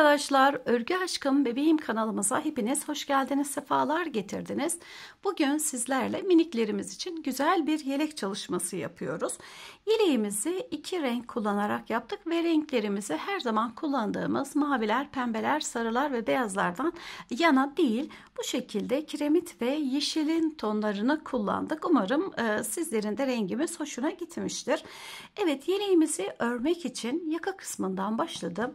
arkadaşlar, Örgü Aşkım Bebeğim kanalımıza hepiniz hoş geldiniz, sefalar getirdiniz. Bugün sizlerle miniklerimiz için güzel bir yelek çalışması yapıyoruz. Yeleğimizi iki renk kullanarak yaptık ve renklerimizi her zaman kullandığımız maviler, pembeler, sarılar ve beyazlardan yana değil, bu şekilde kiremit ve yeşilin tonlarını kullandık. Umarım e, sizlerin de rengimiz hoşuna gitmiştir. Evet, yeleğimizi örmek için yaka kısmından başladım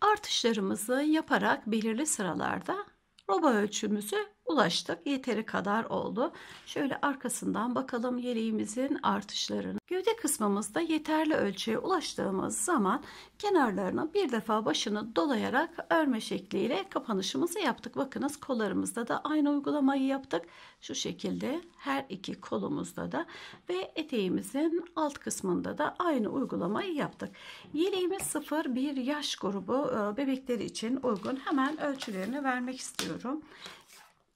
artışlarımızı yaparak belirli sıralarda roba ölçümüzü ulaştık. Yeteri kadar oldu. Şöyle arkasından bakalım yeleğimizin artışlarını. Gövde kısmımızda yeterli ölçüye ulaştığımız zaman kenarlarına bir defa başını dolayarak örme şekliyle kapanışımızı yaptık. Bakınız kollarımızda da aynı uygulamayı yaptık. Şu şekilde her iki kolumuzda da ve eteğimizin alt kısmında da aynı uygulamayı yaptık. Yeleğimiz 0-1 yaş grubu e, bebekleri için uygun. Hemen ölçülerini vermek istiyorum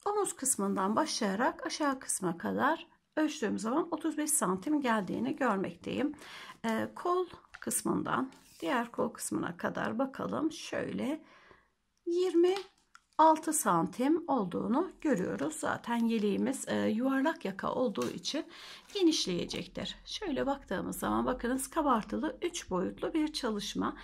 omuz kısmından başlayarak aşağı kısma kadar ölçtüğüm zaman 35 santim geldiğini görmekteyim. Ee, kol kısmından diğer kol kısmına kadar bakalım. Şöyle 20 6 santim olduğunu görüyoruz. Zaten yeleğimiz e, yuvarlak yaka olduğu için genişleyecektir. Şöyle baktığımız zaman bakınız kabartılı 3 boyutlu bir çalışma.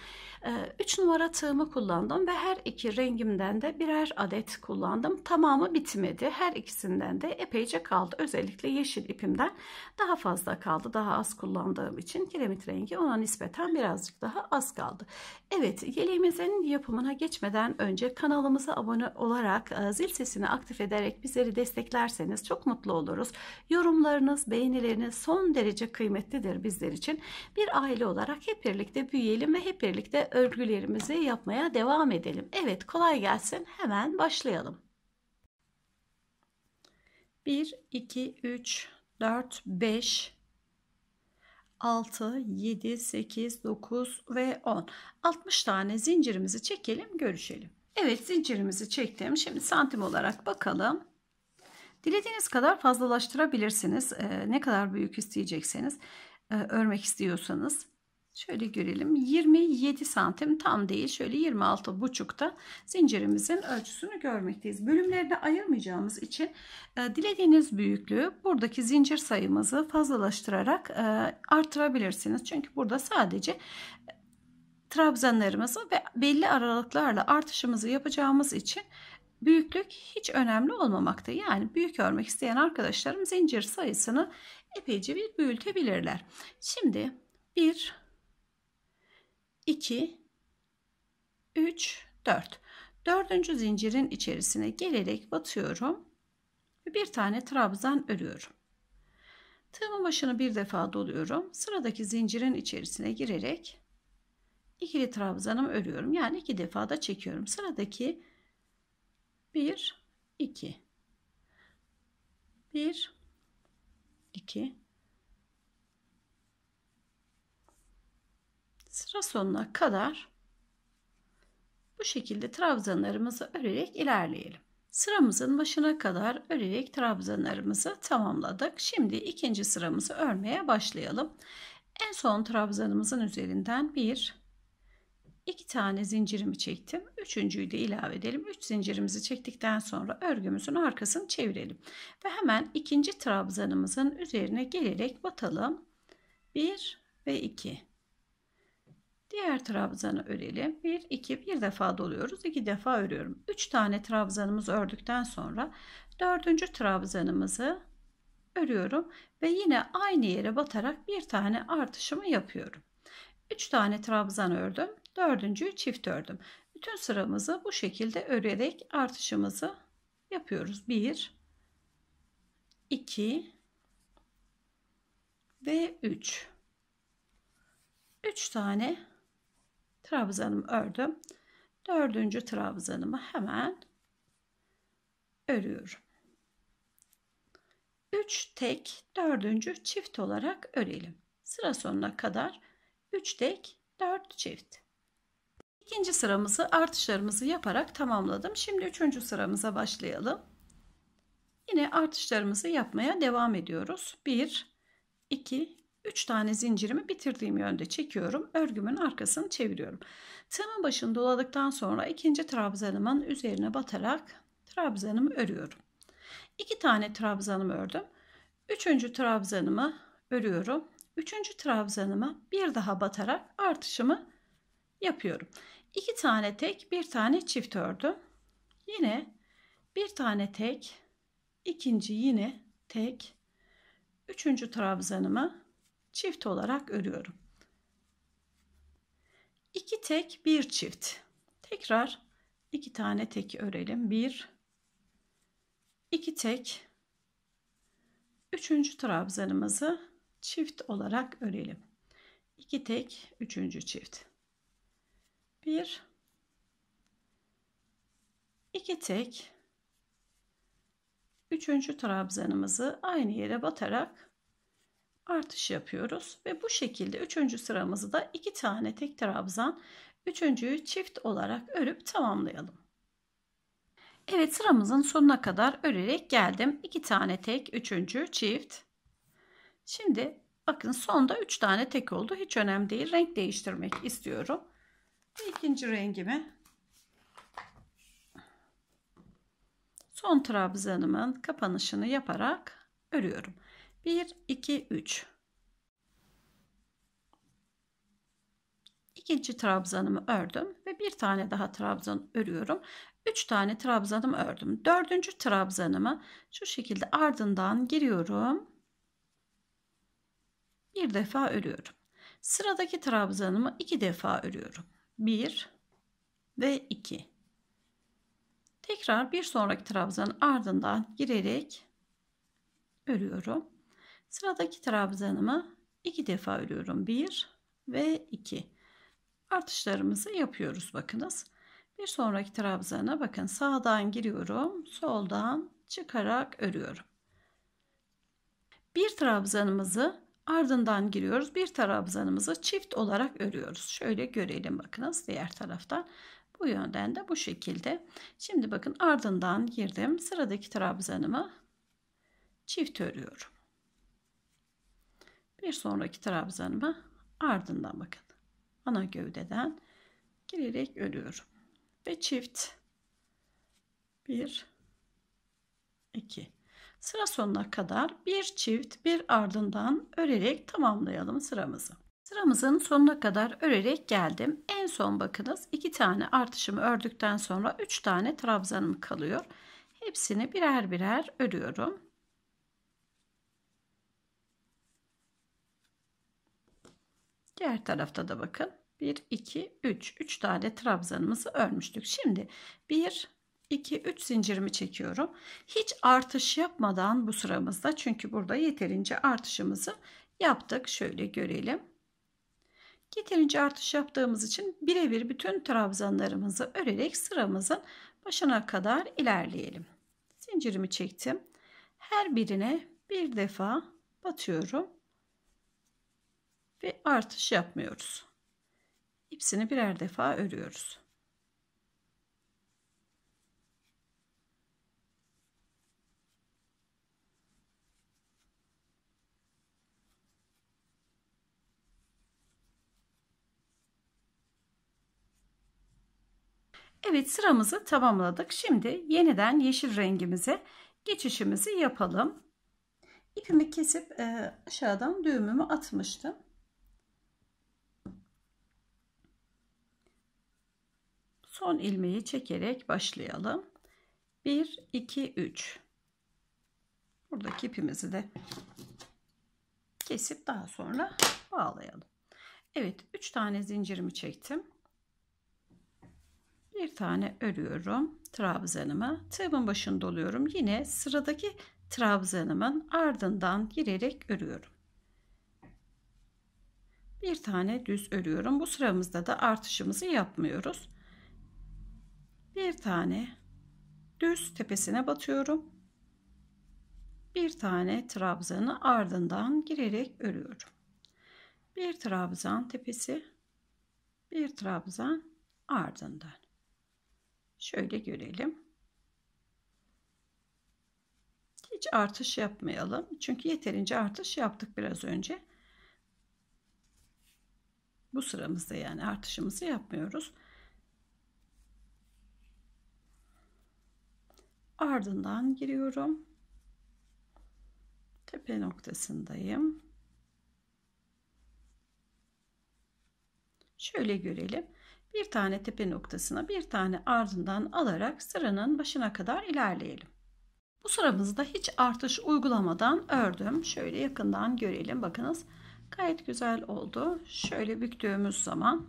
3 e, numara tığımı kullandım ve her iki rengimden de birer adet kullandım. Tamamı bitmedi. Her ikisinden de epeyce kaldı. Özellikle yeşil ipimden daha fazla kaldı. Daha az kullandığım için kiremit rengi ona nispeten birazcık daha az kaldı. Evet yeleğimizin yapımına geçmeden önce kanalımıza abone abone olarak e, zil sesini aktif ederek bizleri desteklerseniz çok mutlu oluruz. Yorumlarınız, beğenileriniz son derece kıymetlidir bizler için. Bir aile olarak hep birlikte büyüyelim ve hep birlikte örgülerimizi yapmaya devam edelim. Evet kolay gelsin hemen başlayalım. 1, 2, 3, 4, 5, 6, 7, 8, 9 ve 10. 60 tane zincirimizi çekelim, görüşelim. Evet zincirimizi çektim. Şimdi santim olarak bakalım. Dilediğiniz kadar fazlalaştırabilirsiniz. Ee, ne kadar büyük isteyecekseniz e, örmek istiyorsanız. Şöyle görelim 27 santim tam değil şöyle 26 buçukta zincirimizin ölçüsünü görmekteyiz. Bölümlerde ayırmayacağımız için e, dilediğiniz büyüklüğü buradaki zincir sayımızı fazlalaştırarak e, artırabilirsiniz. Çünkü burada sadece trabzanlarımızı ve belli aralıklarla artışımızı yapacağımız için büyüklük hiç önemli olmamakta. Yani büyük örmek isteyen arkadaşlarım zincir sayısını epeyce bir büyütebilirler. Şimdi 1 2 3 4 dördüncü zincirin içerisine gelerek batıyorum ve bir tane trabzan örüyorum. Tığımın başını bir defa doluyorum. Sıradaki zincirin içerisine girerek ikili trabzanımı örüyorum. Yani iki defa da çekiyorum. Sıradaki 1 2 1 2 sıra sonuna kadar bu şekilde trabzanlarımızı örerek ilerleyelim. Sıramızın başına kadar örerek trabzanlarımızı tamamladık. Şimdi ikinci sıramızı örmeye başlayalım. En son trabzanımızın üzerinden 1 2 tane zincirimi çektim. Üçüncüyü de ilave edelim. 3 zincirimizi çektikten sonra örgümüzün arkasını çevirelim. Ve hemen ikinci trabzanımızın üzerine gelerek batalım. 1 ve 2. Diğer trabzanı örelim. 1 2 bir defa doluyoruz. 2 defa örüyorum. 3 tane trabzanımızı ördükten sonra dördüncü trabzanımızı örüyorum ve yine aynı yere batarak bir tane artışımı yapıyorum. 3 tane trabzan ördüm. Dördüncü çift ördüm. Bütün sıramızı bu şekilde örerek artışımızı yapıyoruz. 1 2 ve 3 3 tane trabzanımı ördüm. Dördüncü trabzanımı hemen örüyorum. 3 tek dördüncü çift olarak örelim. Sıra sonuna kadar 3 tek 4 çift. İkinci sıramızı artışlarımızı yaparak tamamladım. Şimdi üçüncü sıramıza başlayalım. Yine artışlarımızı yapmaya devam ediyoruz. 1, 2, 3 tane zincirimi bitirdiğim yönde çekiyorum. Örgümün arkasını çeviriyorum. Tığımın başını doladıktan sonra ikinci trabzanımın üzerine batarak trabzanımı örüyorum. 2 tane trabzanımı ördüm. Üçüncü trabzanımı örüyorum. Üçüncü trabzanımı bir daha batarak artışımı yapıyorum. 2 tane tek, bir tane çift ördüm. Yine bir tane tek, ikinci yine tek, üçüncü trabzanımı çift olarak örüyorum. 2 tek, bir çift. Tekrar iki tane tek örelim. Bir, iki tek. Üçüncü trabzanımızı çift olarak örelim. 2 tek, üçüncü çift bir iki tek üçüncü trabzanımızı aynı yere batarak artış yapıyoruz ve bu şekilde üçüncü sıramızı da iki tane tek trabzan üçüncüyü çift olarak örüp tamamlayalım. Evet sıramızın sonuna kadar örerek geldim. İki tane tek, üçüncü çift. Şimdi bakın sonda üç tane tek oldu. Hiç önemli değil. Renk değiştirmek istiyorum ikinci rengimi son trabzanımın kapanışını yaparak örüyorum. 1 2 3 İkinci trabzanımı ördüm ve bir tane daha trabzan örüyorum. 3 tane trabzanımı ördüm. Dördüncü trabzanımı şu şekilde ardından giriyorum. Bir defa örüyorum. Sıradaki trabzanımı iki defa örüyorum. 1 ve 2. Tekrar bir sonraki trabzanın ardından girerek örüyorum. Sıradaki trabzanımı iki defa örüyorum. 1 ve 2. Artışlarımızı yapıyoruz bakınız. Bir sonraki trabzana bakın sağdan giriyorum, soldan çıkarak örüyorum. Bir trabzanımızı Ardından giriyoruz. Bir trabzanımızı çift olarak örüyoruz. Şöyle görelim bakınız diğer taraftan. Bu yönden de bu şekilde. Şimdi bakın ardından girdim. Sıradaki trabzanımı çift örüyorum. Bir sonraki trabzanımı ardından bakın. Ana gövdeden girerek örüyorum. Ve çift 1 2 sıra sonuna kadar bir çift bir ardından örerek tamamlayalım sıramızı. Sıramızın sonuna kadar örerek geldim. En son bakınız iki tane artışımı ördükten sonra üç tane trabzanım kalıyor. Hepsini birer birer örüyorum. Diğer tarafta da bakın 1 2 3 3 tane trabzanımızı örmüştük. Şimdi 1 2, 3 zincirimi çekiyorum. Hiç artış yapmadan bu sıramızda çünkü burada yeterince artışımızı yaptık. Şöyle görelim. Yeterince artış yaptığımız için birebir bütün trabzanlarımızı örerek sıramızın başına kadar ilerleyelim. Zincirimi çektim. Her birine bir defa batıyorum ve artış yapmıyoruz. İpsini birer defa örüyoruz. Evet sıramızı tamamladık. Şimdi yeniden yeşil rengimize geçişimizi yapalım. İpimi kesip e, aşağıdan düğümümü atmıştım. Son ilmeği çekerek başlayalım. 1, 2, 3. Buradaki ipimizi de kesip daha sonra bağlayalım. Evet 3 tane zincirimi çektim bir tane örüyorum trabzanımı tığımın başını doluyorum yine sıradaki trabzanımın ardından girerek örüyorum bir tane düz örüyorum bu sıramızda da artışımızı yapmıyoruz bir tane düz tepesine batıyorum bir tane trabzanı ardından girerek örüyorum bir trabzan tepesi bir trabzan ardından Şöyle görelim. Hiç artış yapmayalım. Çünkü yeterince artış yaptık biraz önce. Bu sıramızda yani artışımızı yapmıyoruz. Ardından giriyorum. Tepe noktasındayım. Şöyle görelim. Bir tane tepe noktasına bir tane ardından alarak sıranın başına kadar ilerleyelim. Bu sıramızda hiç artış uygulamadan ördüm. Şöyle yakından görelim. Bakınız gayet güzel oldu. Şöyle büktüğümüz zaman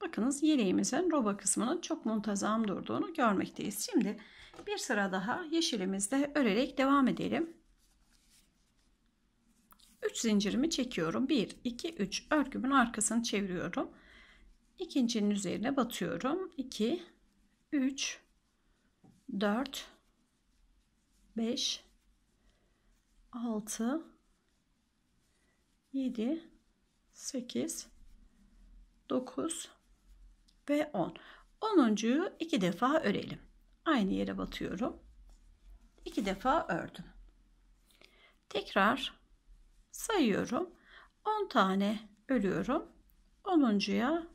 bakınız yeleğimizin roba kısmının çok muntazam durduğunu görmekteyiz. Şimdi bir sıra daha yeşilimizde örerek devam edelim. 3 zincirimi çekiyorum. 1, 2, 3 örgümün arkasını çeviriyorum. İkincinin üzerine batıyorum. 2, 3, 4, 5, 6, 7, 8, 9 ve 10. 10'uncuyu iki defa örelim. Aynı yere batıyorum. İki defa ördüm. Tekrar sayıyorum. 10 tane ölüyorum. 10'uncuya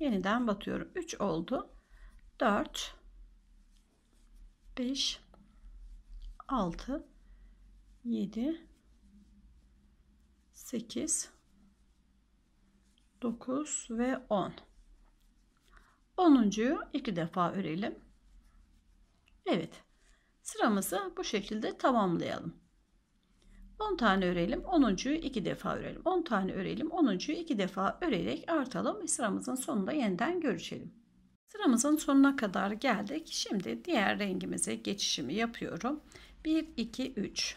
yeniden batıyorum. 3 oldu. 4 5 6 7 8 9 ve 10. 10'uncuyu iki defa örelim. Evet. Sıramızı bu şekilde tamamlayalım. 10 tane örelim. 10'uncuyu 2 defa örelim. 10 tane örelim. 10'uncuyu 2 defa örerek artalım ve sıramızın sonunda yeniden görüşelim. Sıramızın sonuna kadar geldik. Şimdi diğer rengimize geçişimi yapıyorum. 1 2 3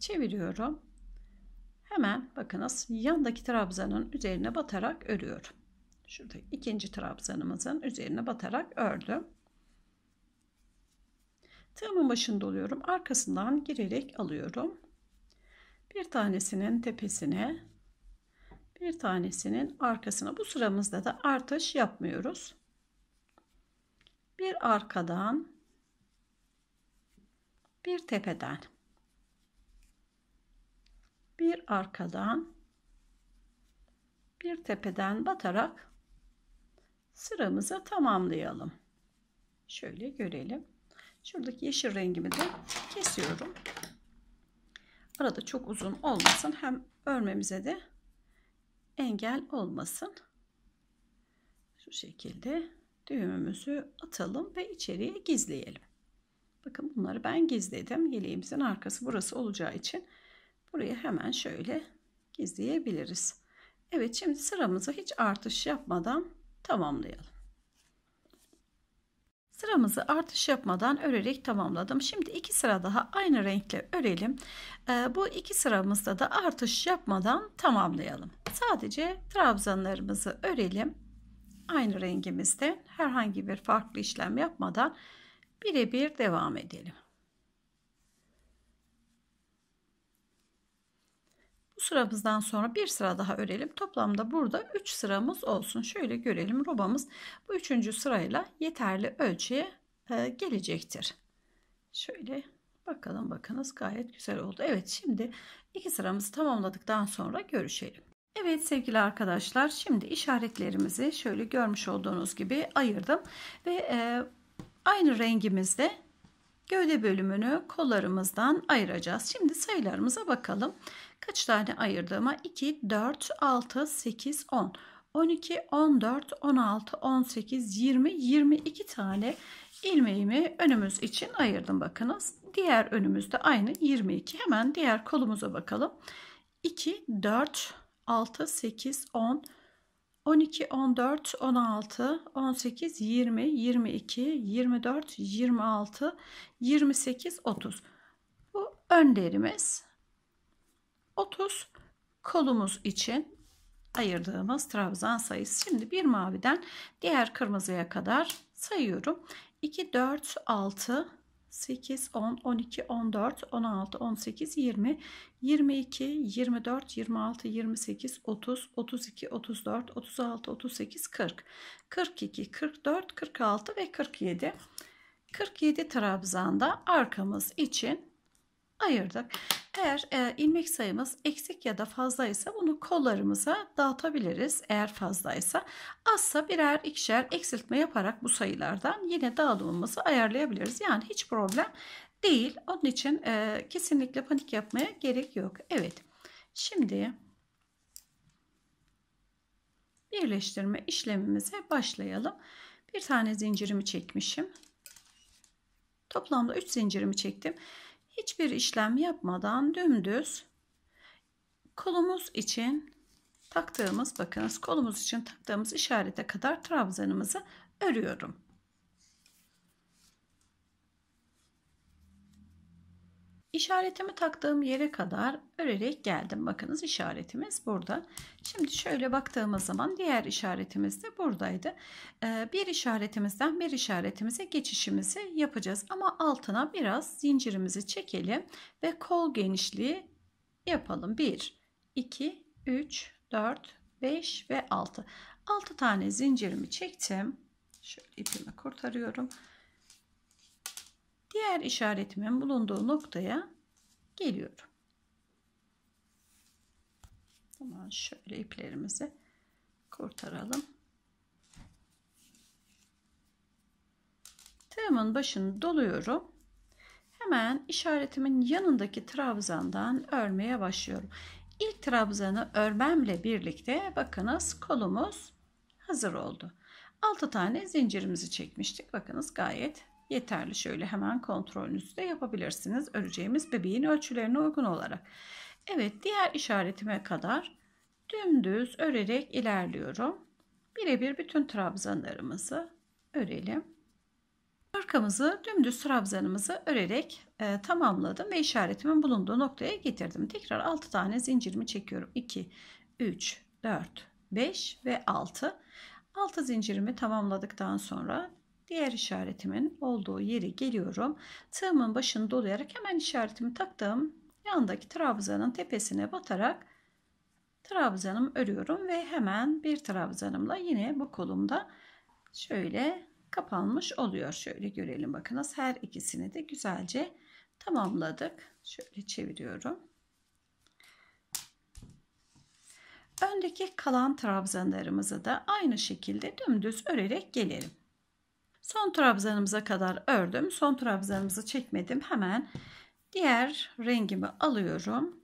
çeviriyorum. Hemen bakınız yandaki trabzanın üzerine batarak örüyorum. Şurada ikinci trabzanımızın üzerine batarak ördüm. Tığımın başında oluyorum, Arkasından girerek alıyorum. Bir tanesinin tepesine, bir tanesinin arkasına. Bu sıramızda da artış yapmıyoruz. Bir arkadan, bir tepeden, bir arkadan, bir tepeden batarak sıramızı tamamlayalım. Şöyle görelim. Şuradaki yeşil rengimi de kesiyorum. Arada çok uzun olmasın. Hem örmemize de engel olmasın. Şu şekilde düğümümüzü atalım ve içeriye gizleyelim. Bakın bunları ben gizledim. Yeleğimizin arkası burası olacağı için buraya hemen şöyle gizleyebiliriz. Evet şimdi sıramızı hiç artış yapmadan tamamlayalım. Sıramızı artış yapmadan örerek tamamladım. Şimdi iki sıra daha aynı renkle örelim. Ee, bu iki sıramızda da artış yapmadan tamamlayalım. Sadece trabzanlarımızı örelim. Aynı rengimizde herhangi bir farklı işlem yapmadan birebir devam edelim. sıramızdan sonra bir sıra daha örelim. Toplamda burada 3 sıramız olsun. Şöyle görelim robamız bu 3. sırayla yeterli ölçüye e, gelecektir. Şöyle bakalım bakınız gayet güzel oldu. Evet şimdi iki sıramızı tamamladıktan sonra görüşelim. Evet sevgili arkadaşlar şimdi işaretlerimizi şöyle görmüş olduğunuz gibi ayırdım ve e, aynı rengimizde gövde bölümünü kollarımızdan ayıracağız. Şimdi sayılarımıza bakalım kaç tane ayırdığıma 2, 4, 6, 8, 10. 12, 14, 16, 18, 20, 22 tane ilmeğimi önümüz için ayırdım bakınız. Diğer önümüzde aynı 22. Hemen diğer kolumuza bakalım. 2, 4, 6, 8, 10, 12, 14, 16, 18, 20, 22, 24, 26, 28, 30. Bu önlerimiz. 30 kolumuz için ayırdığımız trabzan sayısı. Şimdi bir maviden diğer kırmızıya kadar sayıyorum. 2, 4, 6, 8, 10, 12, 14, 16, 18, 20, 22, 24, 26, 28, 30, 32, 34, 36, 38, 40, 42, 44, 46 ve 47. 47 trabzanda arkamız için ayırdık. Eğer e, ilmek sayımız eksik ya da fazlaysa bunu kollarımıza dağıtabiliriz. Eğer fazlaysa azsa birer ikişer eksiltme yaparak bu sayılardan yine dağılımımızı ayarlayabiliriz. Yani hiç problem değil. Onun için e, kesinlikle panik yapmaya gerek yok. Evet şimdi birleştirme işlemimize başlayalım. Bir tane zincirimi çekmişim. Toplamda 3 zincirimi çektim hiçbir işlem yapmadan dümdüz kolumuz için taktığımız bakınız kolumuz için taktığımız işarete kadar trabzanımızı örüyorum. İşaretimi taktığım yere kadar örerek geldim. Bakınız işaretimiz burada. Şimdi şöyle baktığımız zaman diğer işaretimiz de buradaydı. Ee, bir işaretimizden bir işaretimize geçişimizi yapacağız. Ama altına biraz zincirimizi çekelim ve kol genişliği yapalım. 1, 2, 3, 4, 5 ve 6. 6 tane zincirimi çektim. Şöyle ipimi kurtarıyorum diğer işaretimin bulunduğu noktaya geliyorum. Tamam şöyle iplerimizi kurtaralım. Tığımın başını doluyorum. Hemen işaretimin yanındaki trabzandan örmeye başlıyorum. İlk trabzanı örmemle birlikte bakınız kolumuz hazır oldu. 6 tane zincirimizi çekmiştik. Bakınız gayet yeterli. Şöyle hemen kontrolünüzü de yapabilirsiniz. Öreceğimiz bebeğin ölçülerine uygun olarak. Evet diğer işaretime kadar dümdüz örerek ilerliyorum. Birebir bütün trabzanlarımızı örelim. Arkamızı dümdüz trabzanımızı örerek e, tamamladım ve işaretimin bulunduğu noktaya getirdim. Tekrar 6 tane zincirimi çekiyorum. 2, 3, 4, 5 ve 6. 6 zincirimi tamamladıktan sonra diğer işaretimin olduğu yere geliyorum. Tığımın başını dolayarak hemen işaretimi taktığım yandaki trabzanın tepesine batarak trabzanımı örüyorum ve hemen bir trabzanımla yine bu kolumda şöyle kapanmış oluyor. Şöyle görelim bakınız her ikisini de güzelce tamamladık. Şöyle çeviriyorum. Öndeki kalan trabzanlarımızı da aynı şekilde dümdüz örerek gelelim. Son trabzanımıza kadar ördüm. Son trabzanımızı çekmedim. Hemen diğer rengimi alıyorum.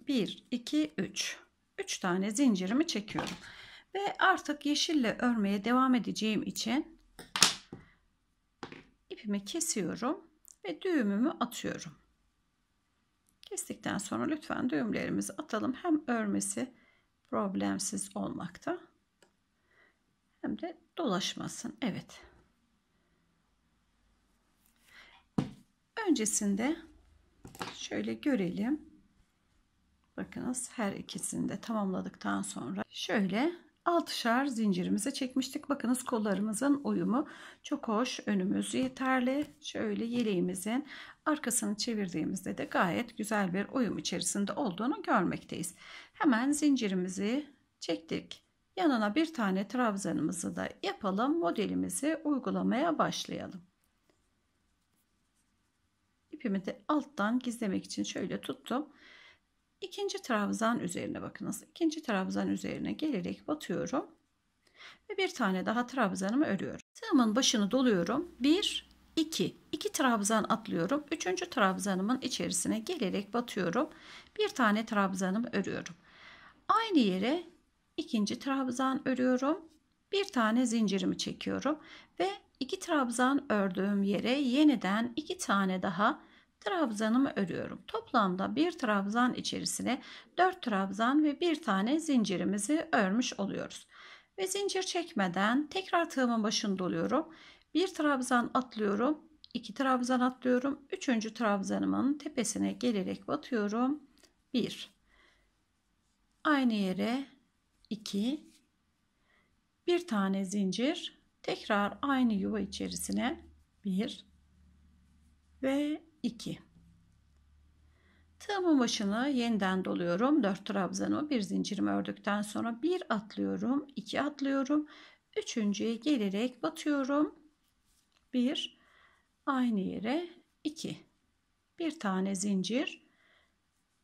1, 2, 3. 3 tane zincirimi çekiyorum. Ve artık yeşille örmeye devam edeceğim için ipimi kesiyorum ve düğümümü atıyorum. Kestikten sonra lütfen düğümlerimizi atalım. Hem örmesi problemsiz olmakta. Hem de dolaşmasın. Evet. Öncesinde şöyle görelim. Bakınız her ikisini de tamamladıktan sonra şöyle altışar zincirimize çekmiştik. Bakınız kollarımızın uyumu çok hoş. Önümüz yeterli. Şöyle yeleğimizin arkasını çevirdiğimizde de gayet güzel bir uyum içerisinde olduğunu görmekteyiz. Hemen zincirimizi çektik. Yanına bir tane trabzanımızı da yapalım. Modelimizi uygulamaya başlayalım. İpimi de alttan gizlemek için şöyle tuttum. İkinci trabzan üzerine bakınız. İkinci trabzan üzerine gelerek batıyorum. Ve bir tane daha trabzanımı örüyorum. Tığımın başını doluyorum. 1, 2. 2 trabzan atlıyorum. 3. trabzanımın içerisine gelerek batıyorum. Bir tane trabzanımı örüyorum. Aynı yere ikinci trabzan örüyorum. Bir tane zincirimi çekiyorum ve iki trabzan ördüğüm yere yeniden iki tane daha trabzanımı örüyorum. Toplamda bir trabzan içerisine dört trabzan ve bir tane zincirimizi örmüş oluyoruz. Ve zincir çekmeden tekrar tığımın başını doluyorum. Bir trabzan atlıyorum. iki trabzan atlıyorum. üçüncü trabzanımın tepesine gelerek batıyorum. Bir, Aynı yere 2 bir tane zincir tekrar aynı yuva içerisine 1 ve 2 tığımın başını yeniden doluyorum 4 trabzanı bir zincirimi ördükten sonra bir atlıyorum 2 atlıyorum üçüncüye gelerek batıyorum 1 aynı yere 2 bir tane zincir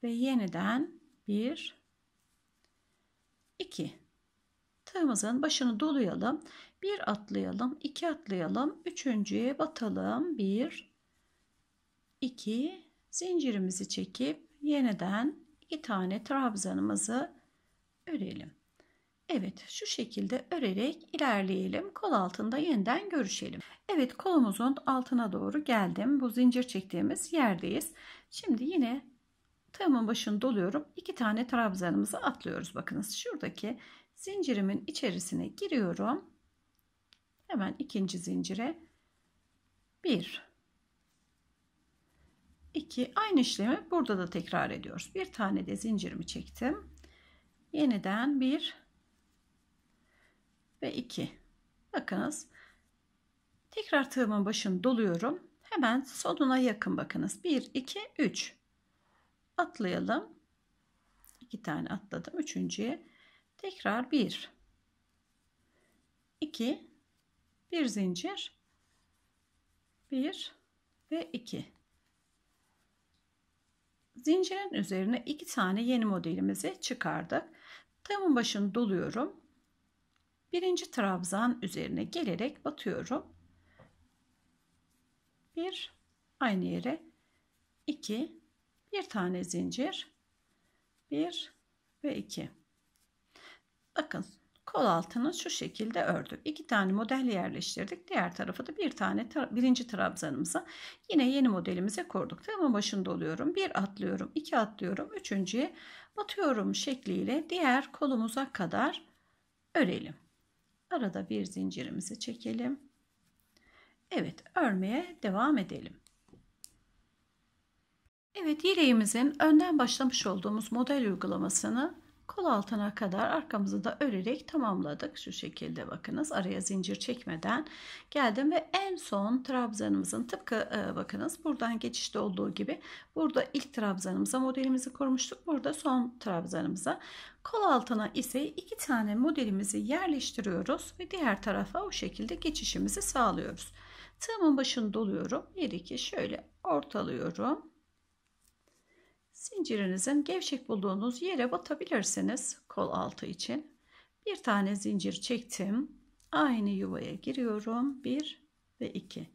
ve yeniden 1 2. Tığımızın başını dolayalım. 1 atlayalım, 2 atlayalım, 3.ye batalım. 1 2 zincirimizi çekip yeniden 2 tane trabzanımızı örelim. Evet şu şekilde örerek ilerleyelim. Kol altında yeniden görüşelim. Evet kolumuzun altına doğru geldim. Bu zincir çektiğimiz yerdeyiz. Şimdi yine Tığımın başını doluyorum. İki tane trabzanımızı atlıyoruz. Bakınız şuradaki zincirimin içerisine giriyorum. Hemen ikinci zincire bir, 2 aynı işlemi burada da tekrar ediyoruz. Bir tane de zincirimi çektim. Yeniden bir ve iki. Bakınız. Tekrar tığımın başını doluyorum. Hemen sonuna yakın bakınız. 1 2 üç atlayalım. İki tane atladım. Üçüncüye tekrar bir, iki, bir zincir, bir ve iki. Zincirin üzerine iki tane yeni modelimizi çıkardık. Tığımın başını doluyorum. Birinci trabzan üzerine gelerek batıyorum. Bir aynı yere iki bir tane zincir 1 ve 2 bakın kol altını şu şekilde ördük iki tane model yerleştirdik diğer tarafı da bir tane birinci trabzanımıza yine yeni modelimize kurduk tamam başında oluyorum bir atlıyorum iki atlıyorum üçüncüye batıyorum şekliyle diğer kolumuza kadar örelim arada bir zincirimizi çekelim Evet örmeye devam edelim. Evet yeleğimizin önden başlamış olduğumuz model uygulamasını kol altına kadar arkamızı da örerek tamamladık. Şu şekilde bakınız araya zincir çekmeden geldim ve en son trabzanımızın tıpkı e, bakınız buradan geçişte olduğu gibi burada ilk trabzanımıza modelimizi kurmuştuk. Burada son trabzanımıza kol altına ise iki tane modelimizi yerleştiriyoruz ve diğer tarafa o şekilde geçişimizi sağlıyoruz. Tığımın başını doluyorum. 1 2 şöyle ortalıyorum zincirinizin gevşek bulduğunuz yere batabilirsiniz kol altı için. Bir tane zincir çektim. Aynı yuvaya giriyorum. 1 ve 2.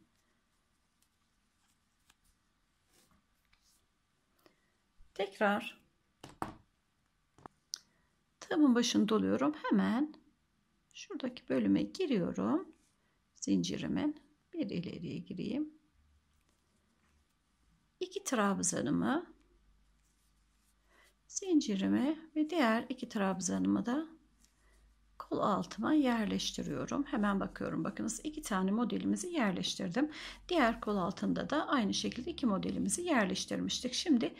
Tekrar tığımın başını doluyorum. Hemen şuradaki bölüme giriyorum. Zincirimin bir ileriye gireyim. 2 trabzanımı zincirimi ve diğer iki trabzanımı da kol altıma yerleştiriyorum. Hemen bakıyorum. Bakınız iki tane modelimizi yerleştirdim. Diğer kol altında da aynı şekilde iki modelimizi yerleştirmiştik. Şimdi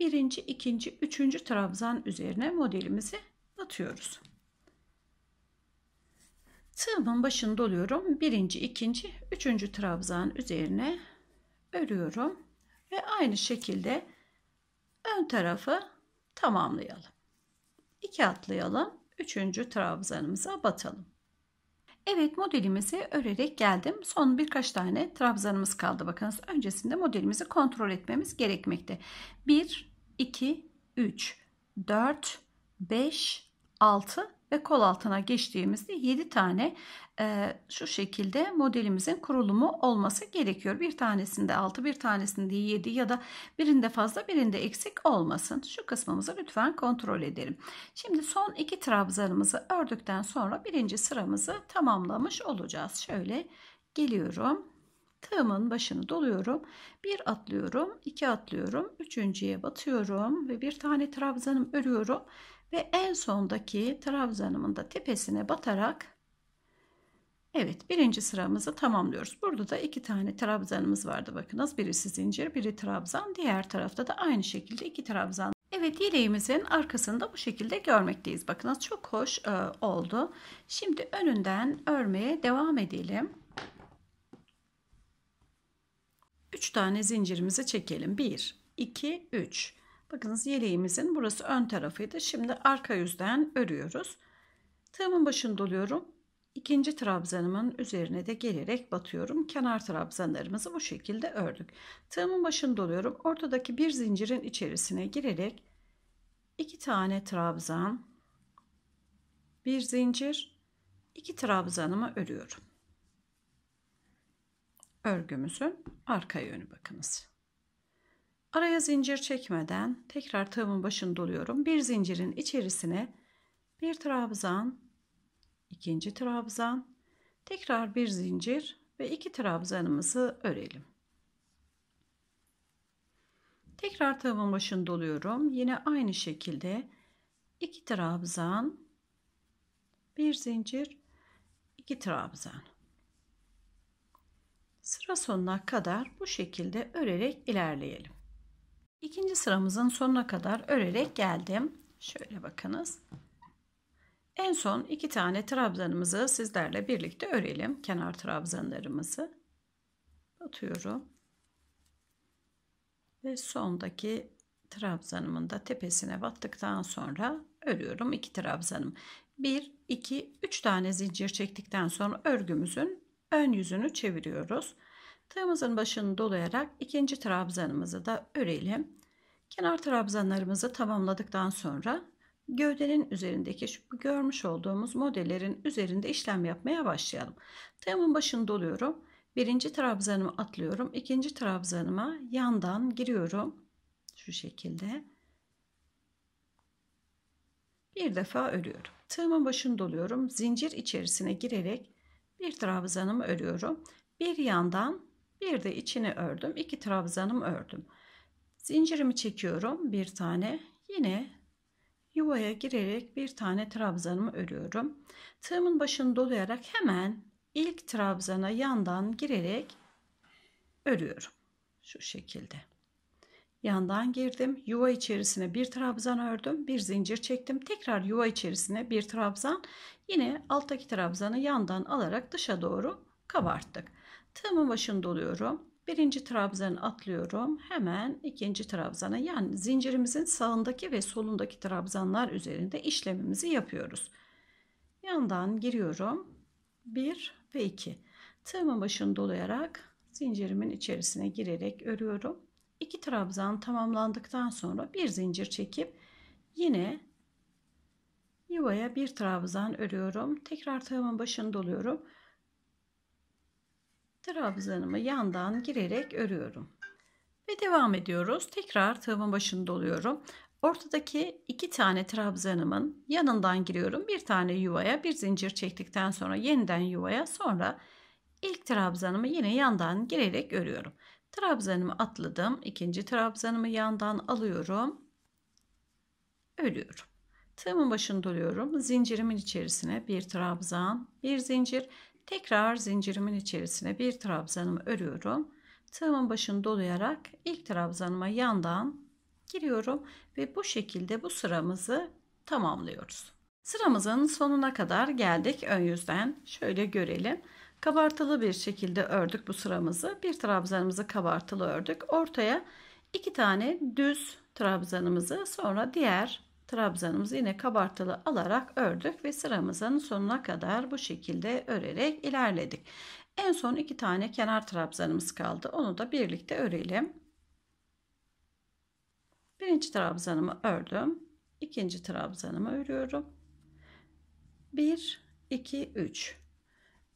birinci, ikinci, üçüncü trabzan üzerine modelimizi atıyoruz. Tığımın başını doluyorum. Birinci, ikinci, üçüncü trabzan üzerine örüyorum. Ve aynı şekilde ön tarafı tamamlayalım. 2 atlayalım. Üçüncü trabzanımıza batalım. Evet modelimizi örerek geldim. Son birkaç tane trabzanımız kaldı. Bakınız öncesinde modelimizi kontrol etmemiz gerekmekte. 1, 2, 3, 4, 5, 6, ve kol altına geçtiğimizde 7 tane e, şu şekilde modelimizin kurulumu olması gerekiyor. Bir tanesinde 6 bir tanesinde 7 ya da birinde fazla birinde eksik olmasın. Şu kısmımızı lütfen kontrol edelim. Şimdi son iki trabzanımızı ördükten sonra birinci sıramızı tamamlamış olacağız. Şöyle geliyorum tığımın başını doluyorum. Bir atlıyorum, iki atlıyorum, üçüncüye batıyorum ve bir tane trabzanım örüyorum ve en sondaki trabzanımın da tepesine batarak Evet birinci sıramızı tamamlıyoruz. Burada da iki tane trabzanımız vardı bakınız. Birisi zincir biri trabzan. Diğer tarafta da aynı şekilde iki trabzan. Evet yeleğimizin arkasında bu şekilde görmekteyiz. Bakınız çok hoş e, oldu. Şimdi önünden örmeye devam edelim. 3 tane zincirimizi çekelim. 1, 2, 3. Bakınız yeleğimizin burası ön tarafıydı. Şimdi arka yüzden örüyoruz. Tığımın başını doluyorum. İkinci trabzanımın üzerine de gelerek batıyorum. Kenar trabzanlarımızı bu şekilde ördük. Tığımın başını doluyorum. Ortadaki bir zincirin içerisine girerek iki tane trabzan, bir zincir, iki trabzanımı örüyorum. Örgümüzün arka yönü bakınız. Araya zincir çekmeden tekrar tığımın başını doluyorum. Bir zincirin içerisine bir trabzan, ikinci trabzan, tekrar bir zincir ve iki trabzanımızı örelim. Tekrar tığımın başını doluyorum. Yine aynı şekilde iki trabzan, bir zincir, iki trabzan. Sıra sonuna kadar bu şekilde örerek ilerleyelim. İkinci sıramızın sonuna kadar örerek geldim. Şöyle bakınız. En son iki tane trabzanımızı sizlerle birlikte örelim. Kenar trabzanlarımızı batıyorum. Ve sondaki trabzanımın da tepesine battıktan sonra örüyorum iki trabzanım. 1, 2, 3 tane zincir çektikten sonra örgümüzün ön yüzünü çeviriyoruz. Tığımızın başını dolayarak ikinci trabzanımızı da örelim. Kenar trabzanlarımızı tamamladıktan sonra gövdenin üzerindeki şu görmüş olduğumuz modellerin üzerinde işlem yapmaya başlayalım. Tığımın başını doluyorum. Birinci trabzanımı atlıyorum. ikinci trabzanıma yandan giriyorum. Şu şekilde. Bir defa örüyorum. Tığımın başını doluyorum. Zincir içerisine girerek bir trabzanımı örüyorum. Bir yandan bir de içini ördüm. iki trabzanım ördüm. Zincirimi çekiyorum. Bir tane. Yine yuvaya girerek bir tane trabzanımı örüyorum. Tığımın başını dolayarak hemen ilk trabzana yandan girerek örüyorum. Şu şekilde. Yandan girdim. Yuva içerisine bir trabzan ördüm. Bir zincir çektim. Tekrar yuva içerisine bir trabzan. Yine alttaki trabzanı yandan alarak dışa doğru kabarttık. Tığımın başını doluyorum. Birinci trabzanı atlıyorum. Hemen ikinci trabzana yani zincirimizin sağındaki ve solundaki trabzanlar üzerinde işlemimizi yapıyoruz. Yandan giriyorum. 1 ve 2. Tığımın başını dolayarak zincirimin içerisine girerek örüyorum. 2 trabzan tamamlandıktan sonra bir zincir çekip yine yuvaya bir trabzan örüyorum. Tekrar tığımın başını doluyorum trabzanımı yandan girerek örüyorum. Ve devam ediyoruz. Tekrar tığımın başını doluyorum. Ortadaki iki tane trabzanımın yanından giriyorum. Bir tane yuvaya bir zincir çektikten sonra yeniden yuvaya sonra ilk trabzanımı yine yandan girerek örüyorum. Trabzanımı atladım. ikinci trabzanımı yandan alıyorum. Örüyorum. Tığımın başını doluyorum. Zincirimin içerisine bir trabzan, bir zincir Tekrar zincirimin içerisine bir trabzanımı örüyorum. Tığımın başını dolayarak ilk trabzanıma yandan giriyorum ve bu şekilde bu sıramızı tamamlıyoruz. Sıramızın sonuna kadar geldik ön yüzden. Şöyle görelim. Kabartılı bir şekilde ördük bu sıramızı. Bir trabzanımızı kabartılı ördük. Ortaya iki tane düz trabzanımızı sonra diğer trabzanımızı yine kabartılı alarak ördük ve sıramızın sonuna kadar bu şekilde örerek ilerledik. En son iki tane kenar trabzanımız kaldı. Onu da birlikte örelim. Birinci trabzanımı ördüm. İkinci trabzanımı örüyorum. 1 2 3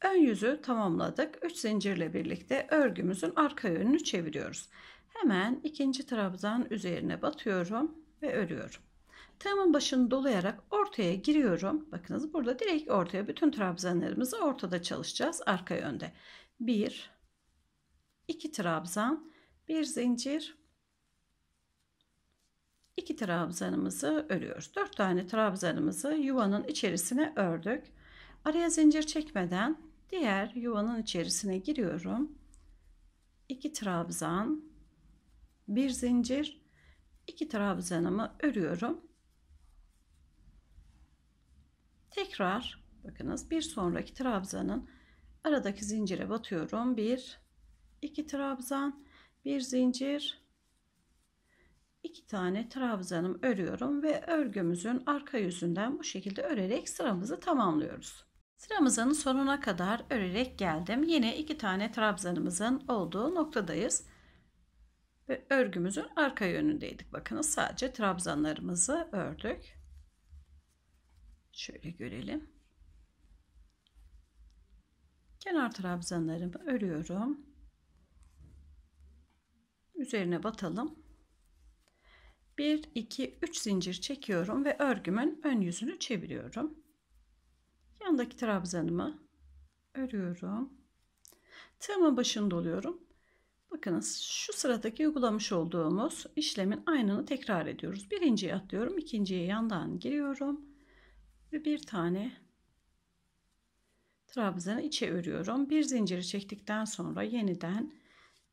Ön yüzü tamamladık. 3 zincirle birlikte örgümüzün arka yönünü çeviriyoruz. Hemen ikinci trabzan üzerine batıyorum ve örüyorum. Tığımın başını dolayarak ortaya giriyorum. Bakınız burada direkt ortaya bütün trabzanlarımızı ortada çalışacağız arka yönde. 1 2 trabzan, bir zincir, 2 trabzanımızı örüyoruz. 4 tane trabzanımızı yuvanın içerisine ördük. Araya zincir çekmeden diğer yuvanın içerisine giriyorum. 2 trabzan, bir zincir, 2 trabzanımı örüyorum. Tekrar bakınız bir sonraki trabzanın aradaki zincire batıyorum. 1 2 trabzan, bir zincir, iki tane trabzanım örüyorum ve örgümüzün arka yüzünden bu şekilde örerek sıramızı tamamlıyoruz. Sıramızın sonuna kadar örerek geldim. Yine iki tane trabzanımızın olduğu noktadayız. Ve örgümüzün arka yönündeydik. Bakınız sadece trabzanlarımızı ördük. Şöyle görelim. Kenar trabzanlarımı örüyorum. Üzerine batalım. 1 2 3 zincir çekiyorum ve örgümün ön yüzünü çeviriyorum. Yandaki trabzanımı örüyorum. Tığımın başını doluyorum. Bakınız şu sıradaki uygulamış olduğumuz işlemin aynını tekrar ediyoruz. Birinciyi atlıyorum, ikinciye yandan giriyorum ve bir tane trabzanı içe örüyorum. Bir zinciri çektikten sonra yeniden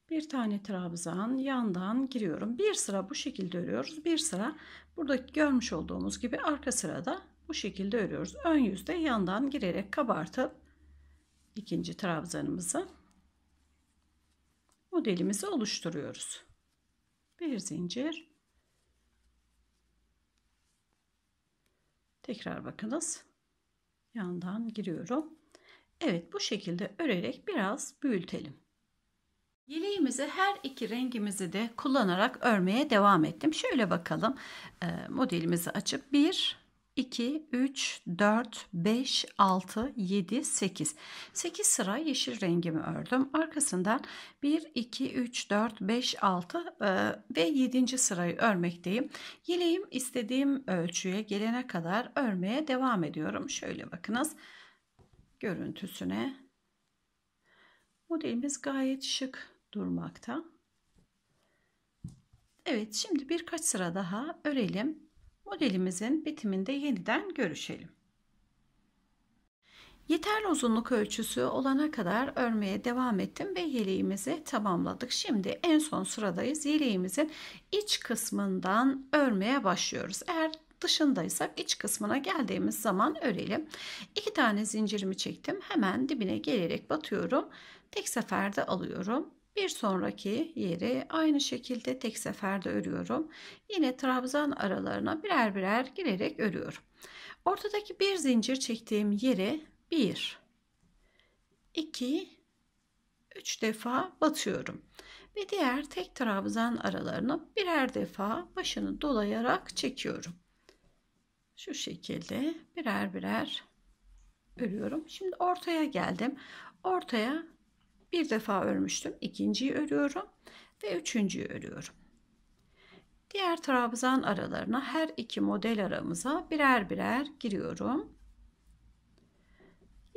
bir tane trabzan yandan giriyorum. Bir sıra bu şekilde örüyoruz. Bir sıra buradaki görmüş olduğumuz gibi arka sırada bu şekilde örüyoruz. Ön yüzde yandan girerek kabartıp ikinci trabzanımızı modelimizi oluşturuyoruz. Bir zincir Tekrar bakınız. Yandan giriyorum. Evet bu şekilde örerek biraz büyütelim. Yeleğimizi her iki rengimizi de kullanarak örmeye devam ettim. Şöyle bakalım. Ee, modelimizi açıp 1 2, 3, 4, 5, 6, 7, 8. 8 sıra yeşil rengimi ördüm. Arkasından 1, 2, 3, 4, 5, 6 ve 7. sırayı örmekteyim. Yeleğim istediğim ölçüye gelene kadar örmeye devam ediyorum. Şöyle bakınız görüntüsüne. Modelimiz gayet şık durmakta. Evet şimdi birkaç sıra daha örelim modelimizin bitiminde yeniden görüşelim. Yeterli uzunluk ölçüsü olana kadar örmeye devam ettim ve yeleğimizi tamamladık. Şimdi en son sıradayız. Yeleğimizin iç kısmından örmeye başlıyoruz. Eğer dışındaysak iç kısmına geldiğimiz zaman örelim. İki tane zincirimi çektim. Hemen dibine gelerek batıyorum. Tek seferde alıyorum bir sonraki yeri aynı şekilde tek seferde örüyorum. Yine trabzan aralarına birer birer girerek örüyorum. Ortadaki bir zincir çektiğim yere 1 2 3 defa batıyorum. Ve diğer tek trabzan aralarına birer defa başını dolayarak çekiyorum. Şu şekilde birer birer örüyorum. Şimdi ortaya geldim. Ortaya bir defa örmüştüm. ikinciyi örüyorum ve üçüncüyü örüyorum. Diğer trabzan aralarına her iki model aramıza birer birer giriyorum.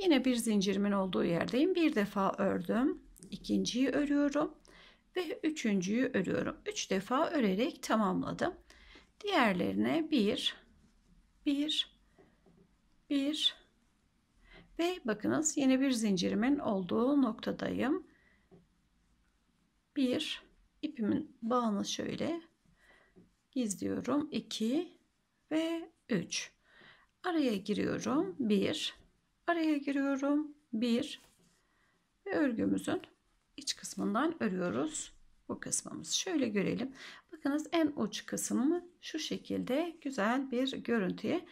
Yine bir zincirimin olduğu yerdeyim. Bir defa ördüm. ikinciyi örüyorum ve üçüncüyü örüyorum. Üç defa örerek tamamladım. Diğerlerine bir, bir, bir, ve bakınız yine bir zincirimin olduğu noktadayım. Bir ipimin bağını şöyle gizliyorum. 2 ve 3. Araya giriyorum. 1 araya giriyorum. 1 ve örgümüzün iç kısmından örüyoruz bu kısmımız. Şöyle görelim. Bakınız en uç kısmı şu şekilde güzel bir görüntüye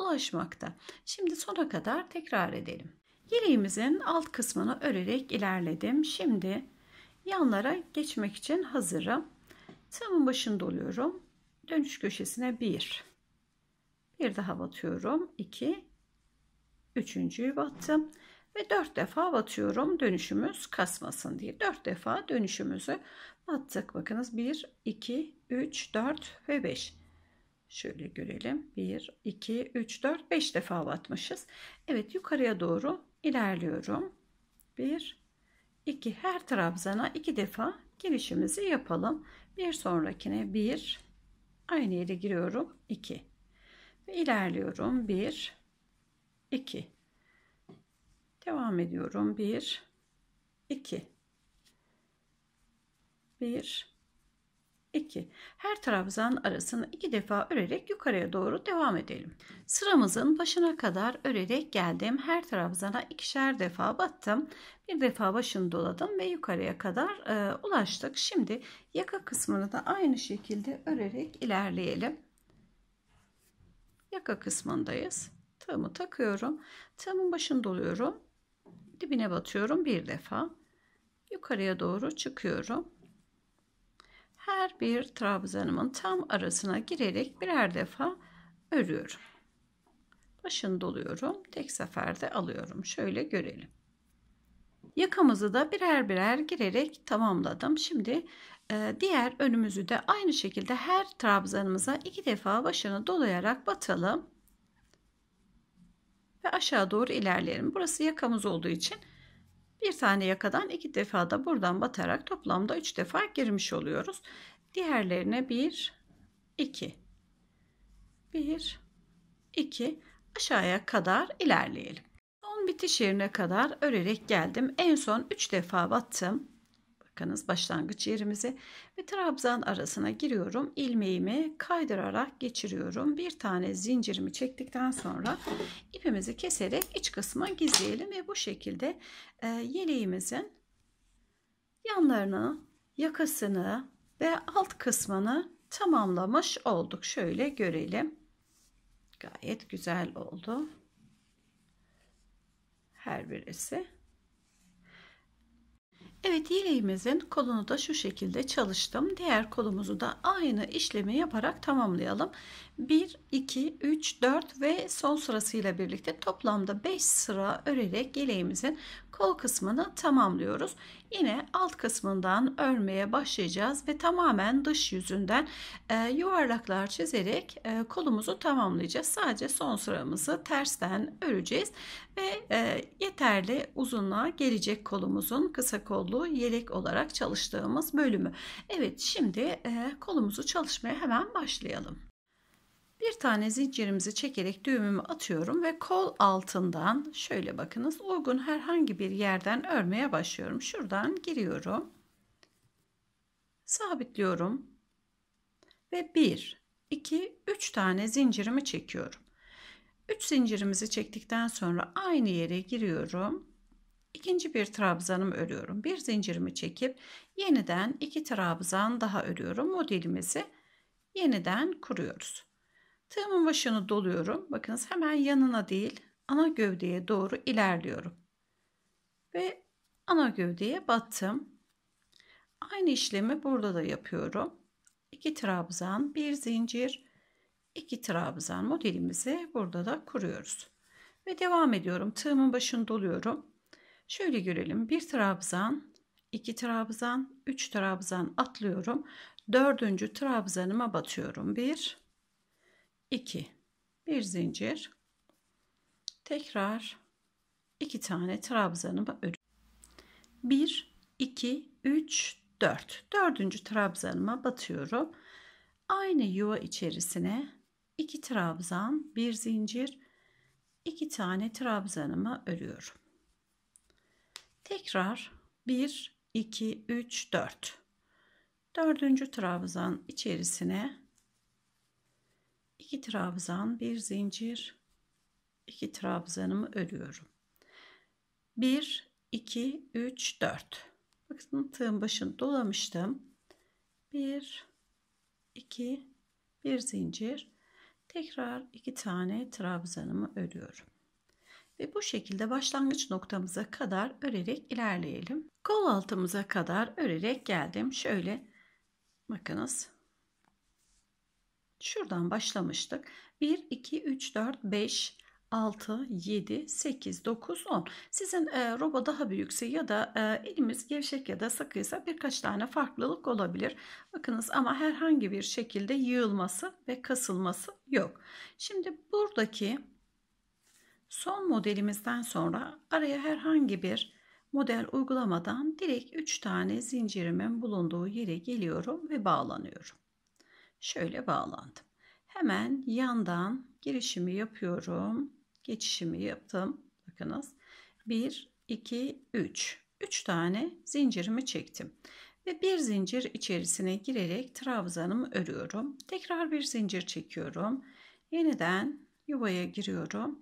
ulaşmakta. Şimdi sona kadar tekrar edelim. Yeleğimizin alt kısmını örerek ilerledim. Şimdi yanlara geçmek için hazırım. Tığımın başını doluyorum. Dönüş köşesine 1. Bir daha batıyorum. 2. Üçüncüyü battım. Ve 4 defa batıyorum. Dönüşümüz kasmasın diye. 4 defa dönüşümüzü battık. Bakınız 1, 2, 3, 4 ve 5. Şöyle görelim. 1, 2, 3, 4, 5 defa batmışız. Evet yukarıya doğru ilerliyorum. 1, 2 her trabzana 2 defa girişimizi yapalım. Bir sonrakine 1 aynı yere giriyorum 2 ve ilerliyorum 1 2 devam ediyorum 1 2 1 2. Her trabzan arasını iki defa örerek yukarıya doğru devam edelim. Sıramızın başına kadar örerek geldim. Her trabzana ikişer defa battım. Bir defa başını doladım ve yukarıya kadar e, ulaştık. Şimdi yaka kısmını da aynı şekilde örerek ilerleyelim. Yaka kısmındayız. Tığımı takıyorum. Tığımın başını doluyorum. Dibine batıyorum bir defa. Yukarıya doğru çıkıyorum her bir trabzanımın tam arasına girerek birer defa örüyorum. Başını doluyorum. Tek seferde alıyorum. Şöyle görelim. Yakamızı da birer birer girerek tamamladım. Şimdi e, diğer önümüzü de aynı şekilde her trabzanımıza iki defa başını dolayarak batalım. Ve aşağı doğru ilerleyelim. Burası yakamız olduğu için bir tane yakadan iki defa da buradan batarak toplamda üç defa girmiş oluyoruz. Diğerlerine bir, iki, bir, iki aşağıya kadar ilerleyelim. Son bitiş yerine kadar örerek geldim. En son üç defa battım dakikanız başlangıç yerimize ve trabzan arasına giriyorum. ilmeğimi kaydırarak geçiriyorum. Bir tane zincirimi çektikten sonra ipimizi keserek iç kısma gizleyelim ve bu şekilde e, yeleğimizin yanlarını, yakasını ve alt kısmını tamamlamış olduk. Şöyle görelim. Gayet güzel oldu. Her birisi. Evet yeleğimizin kolunu da şu şekilde çalıştım. Diğer kolumuzu da aynı işlemi yaparak tamamlayalım. 1, 2, 3, 4 ve son sırasıyla birlikte toplamda 5 sıra örerek yeleğimizin kol kısmını tamamlıyoruz. Yine alt kısmından örmeye başlayacağız ve tamamen dış yüzünden e, yuvarlaklar çizerek e, kolumuzu tamamlayacağız. Sadece son sıramızı tersten öreceğiz ve e, yeterli uzunluğa gelecek kolumuzun kısa kollu yelek olarak çalıştığımız bölümü. Evet şimdi e, kolumuzu çalışmaya hemen başlayalım. Bir tane zincirimizi çekerek düğümümü atıyorum ve kol altından şöyle bakınız uygun herhangi bir yerden örmeye başlıyorum. Şuradan giriyorum. Sabitliyorum. Ve 1, 2, 3 tane zincirimi çekiyorum. 3 zincirimizi çektikten sonra aynı yere giriyorum. İkinci bir trabzanımı örüyorum. Bir zincirimi çekip yeniden iki trabzan daha örüyorum. Modelimizi yeniden kuruyoruz. Tığımın başını doluyorum. Bakınız hemen yanına değil ana gövdeye doğru ilerliyorum. Ve ana gövdeye battım. Aynı işlemi burada da yapıyorum. 2 trabzan, 1 zincir, 2 trabzan modelimizi burada da kuruyoruz. Ve devam ediyorum. Tığımın başını doluyorum. Şöyle görelim. 1 trabzan, 2 trabzan, 3 trabzan atlıyorum. 4. trabzanıma batıyorum. 1 2 bir zincir tekrar 2 tane trabzanımı örüyorum 1 2 3 4 dördüncü trabzanıma batıyorum aynı yuva içerisine 2 trabzan bir zincir 2 tane trabzanımı örüyorum tekrar 1 2 3 4 dördüncü trabzan içerisine 2 trabzan, bir zincir, iki trabzanımı örüyorum. 1 2 3 4. Bakın tığın başını dolamıştım. 1 2 bir zincir. Tekrar iki tane trabzanımı örüyorum. Ve bu şekilde başlangıç noktamıza kadar örerek ilerleyelim. Kol altımıza kadar örerek geldim. Şöyle bakınız Şuradan başlamıştık. 1, 2, 3, 4, 5, 6, 7, 8, 9, 10. Sizin e, roba daha büyükse ya da e, elimiz gevşek ya da sıkıysa birkaç tane farklılık olabilir. Bakınız ama herhangi bir şekilde yığılması ve kasılması yok. Şimdi buradaki son modelimizden sonra araya herhangi bir model uygulamadan direkt 3 tane zincirimin bulunduğu yere geliyorum ve bağlanıyorum şöyle bağlandım. Hemen yandan girişimi yapıyorum. Geçişimi yaptım. Bakınız. 1, 2, 3. 3 tane zincirimi çektim. Ve bir zincir içerisine girerek trabzanımı örüyorum. Tekrar bir zincir çekiyorum. Yeniden yuvaya giriyorum.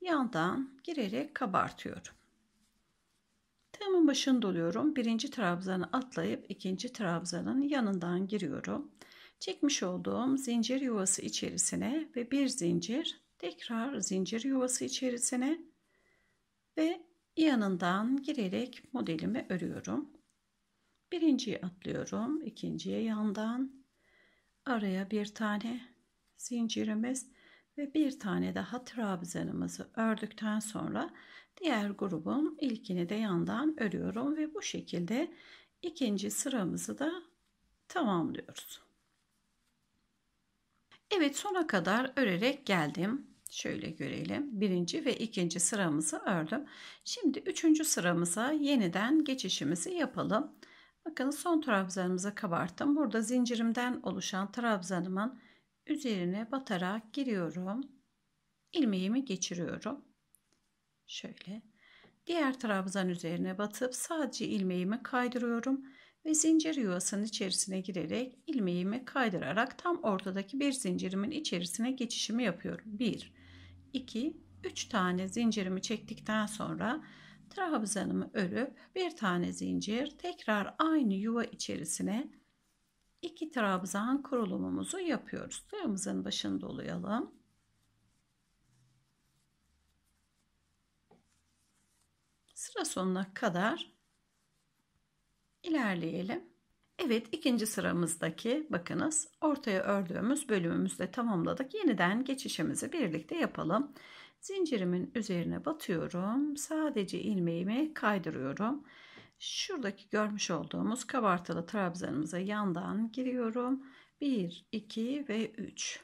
Yandan girerek kabartıyorum. Tığımın başını doluyorum. Birinci trabzanı atlayıp ikinci trabzanın yanından giriyorum. Çekmiş olduğum zincir yuvası içerisine ve bir zincir tekrar zincir yuvası içerisine ve yanından girerek modelimi örüyorum. Birinciyi atlıyorum. ikinciye yandan araya bir tane zincirimiz ve bir tane daha trabzanımızı ördükten sonra diğer grubun ilkini de yandan örüyorum ve bu şekilde ikinci sıramızı da tamamlıyoruz. Evet sona kadar örerek geldim. Şöyle görelim. Birinci ve ikinci sıramızı ördüm. Şimdi üçüncü sıramıza yeniden geçişimizi yapalım. Bakın son trabzanımızı kabarttım. Burada zincirimden oluşan trabzanımın üzerine batarak giriyorum. Ilmeğimi geçiriyorum. Şöyle. Diğer trabzan üzerine batıp sadece ilmeğimi kaydırıyorum ve zincir yuvasının içerisine girerek ilmeğimi kaydırarak tam ortadaki bir zincirimin içerisine geçişimi yapıyorum. 1, 2, 3 tane zincirimi çektikten sonra trabzanımı örüp bir tane zincir tekrar aynı yuva içerisine iki trabzan kurulumumuzu yapıyoruz. Tığımızın başını dolayalım. Sıra sonuna kadar ilerleyelim. Evet ikinci sıramızdaki bakınız ortaya ördüğümüz bölümümüzde tamamladık. Yeniden geçişimizi birlikte yapalım. Zincirimin üzerine batıyorum. Sadece ilmeğimi kaydırıyorum. Şuradaki görmüş olduğumuz kabartılı trabzanımıza yandan giriyorum. 1, 2 ve 3.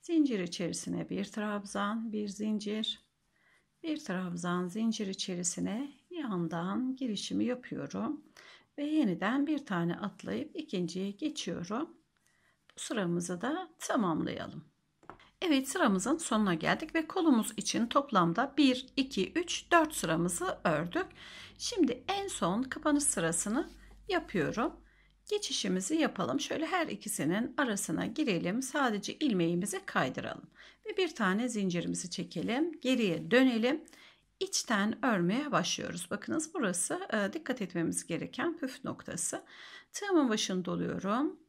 Zincir içerisine bir trabzan, bir zincir, bir trabzan zincir içerisine bir yandan girişimi yapıyorum ve yeniden bir tane atlayıp ikinciye geçiyorum. Bu sıramızı da tamamlayalım. Evet sıramızın sonuna geldik ve kolumuz için toplamda 1, 2, 3, 4 sıramızı ördük. Şimdi en son kapanış sırasını yapıyorum. Geçişimizi yapalım. Şöyle her ikisinin arasına girelim. Sadece ilmeğimizi kaydıralım. Ve bir tane zincirimizi çekelim. Geriye dönelim içten örmeye başlıyoruz. Bakınız burası e, dikkat etmemiz gereken püf noktası. Tığımın başını doluyorum.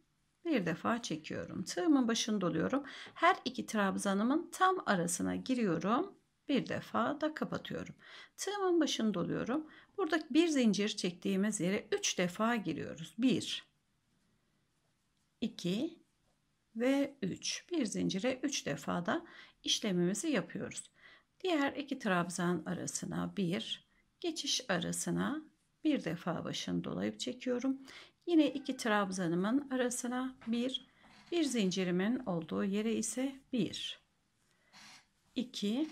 Bir defa çekiyorum. Tığımın başını doluyorum. Her iki trabzanımın tam arasına giriyorum. Bir defa da kapatıyorum. Tığımın başını doluyorum. Burada bir zincir çektiğimiz yere 3 defa giriyoruz. 1 2 ve 3. Bir zincire 3 defa da işlemimizi yapıyoruz. Diğer iki trabzan arasına bir geçiş arasına bir defa başını dolayıp çekiyorum. Yine iki trabzanımın arasına bir bir zincirimin olduğu yere ise bir iki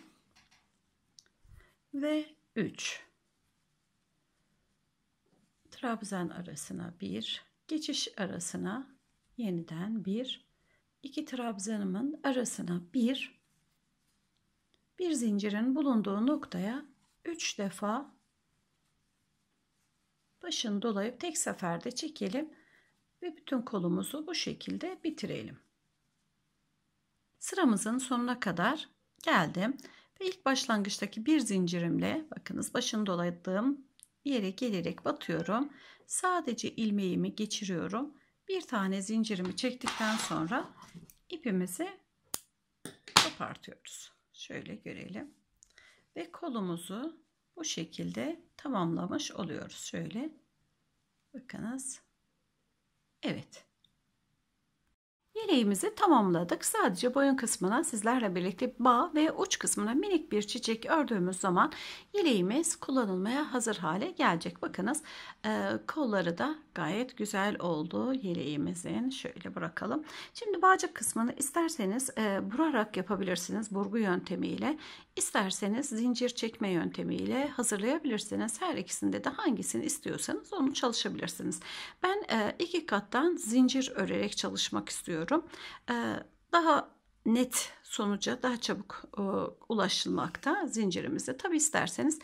ve üç trabzan arasına bir geçiş arasına yeniden bir iki trabzanımın arasına bir bir zincirin bulunduğu noktaya 3 defa başını dolayıp tek seferde çekelim ve bütün kolumuzu bu şekilde bitirelim. Sıramızın sonuna kadar geldim ve ilk başlangıçtaki bir zincirimle bakınız başını doladığım yere gelerek batıyorum. Sadece ilmeğimi geçiriyorum. Bir tane zincirimi çektikten sonra ipimizi kopartıyoruz. Şöyle görelim. Ve kolumuzu bu şekilde tamamlamış oluyoruz. Şöyle bakınız. Evet. Yeleğimizi tamamladık. Sadece boyun kısmına sizlerle birlikte bağ ve uç kısmına minik bir çiçek ördüğümüz zaman yeleğimiz kullanılmaya hazır hale gelecek. Bakınız e, kolları da gayet güzel oldu yeleğimizin. Şöyle bırakalım. Şimdi bağcık kısmını isterseniz e, burarak yapabilirsiniz burgu yöntemiyle. İsterseniz zincir çekme yöntemiyle hazırlayabilirsiniz. Her ikisinde de hangisini istiyorsanız onu çalışabilirsiniz. Ben e, iki kattan zincir örerek çalışmak istiyorum düşünüyorum. Ee, daha net sonuca daha çabuk e, ulaşılmakta zincirimizde. Tabi isterseniz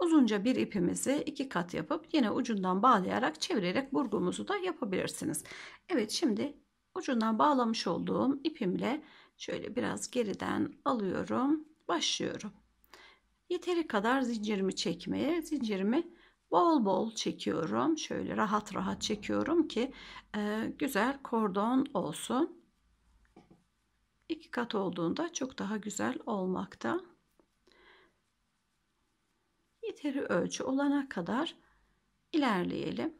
uzunca bir ipimizi iki kat yapıp yine ucundan bağlayarak çevirerek burgumuzu da yapabilirsiniz. Evet şimdi ucundan bağlamış olduğum ipimle şöyle biraz geriden alıyorum başlıyorum. Yeteri kadar zincirimi çekmeye zincirimi Bol bol çekiyorum. Şöyle rahat rahat çekiyorum ki e, güzel kordon olsun. İki kat olduğunda çok daha güzel olmakta. Yeteri ölçü olana kadar ilerleyelim.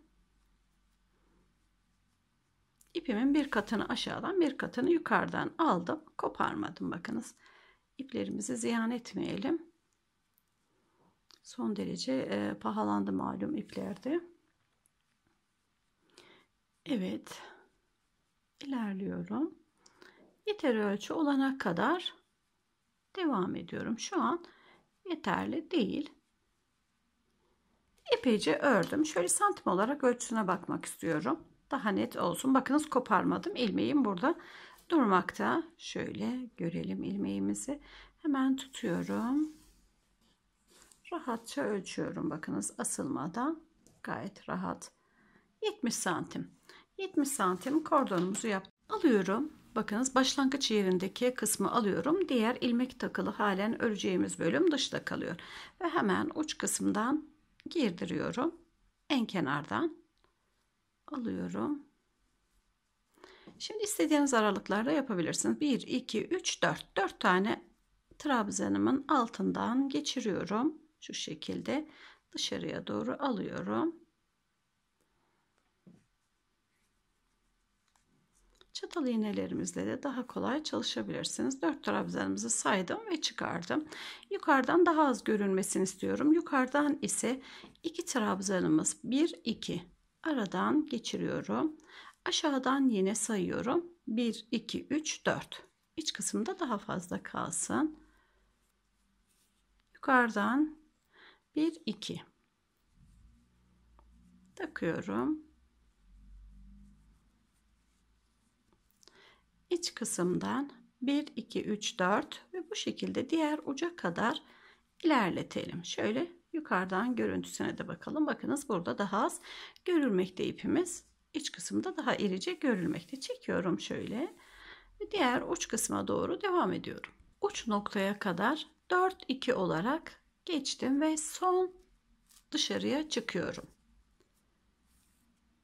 İpimin bir katını aşağıdan bir katını yukarıdan aldım. Koparmadım bakınız. iplerimizi ziyan etmeyelim son derece e, pahalandı malum iplerde. Evet. ilerliyorum. Yeter ölçü olana kadar devam ediyorum. Şu an yeterli değil. Epeyce ördüm. Şöyle santim olarak ölçüsüne bakmak istiyorum. Daha net olsun. Bakınız koparmadım. ilmeğim burada durmakta. Şöyle görelim ilmeğimizi. Hemen tutuyorum rahatça ölçüyorum. Bakınız asılmadan gayet rahat. 70 santim. 70 santim kordonumuzu yap. Alıyorum. Bakınız başlangıç yerindeki kısmı alıyorum. Diğer ilmek takılı halen öreceğimiz bölüm dışta kalıyor. Ve hemen uç kısımdan girdiriyorum. En kenardan alıyorum. Şimdi istediğiniz aralıklarda yapabilirsiniz. 1, 2, 3, 4. 4 tane trabzanımın altından geçiriyorum. Şu şekilde dışarıya doğru alıyorum. Çatal iğnelerimizle de daha kolay çalışabilirsiniz. Dört trabzanımızı saydım ve çıkardım. Yukarıdan daha az görünmesini istiyorum. Yukarıdan ise iki trabzanımız 1 2 aradan geçiriyorum. Aşağıdan yine sayıyorum. 1 2 3 4. İç kısımda daha fazla kalsın. Yukarıdan 1 2 takıyorum. İç kısımdan 1 2 3 4 ve bu şekilde diğer uca kadar ilerletelim. Şöyle yukarıdan görüntüsüne de bakalım. Bakınız burada daha az görülmekte ipimiz. İç kısımda daha irice görülmekte. Çekiyorum şöyle. Ve diğer uç kısma doğru devam ediyorum. Uç noktaya kadar 4 2 olarak geçtim ve son dışarıya çıkıyorum.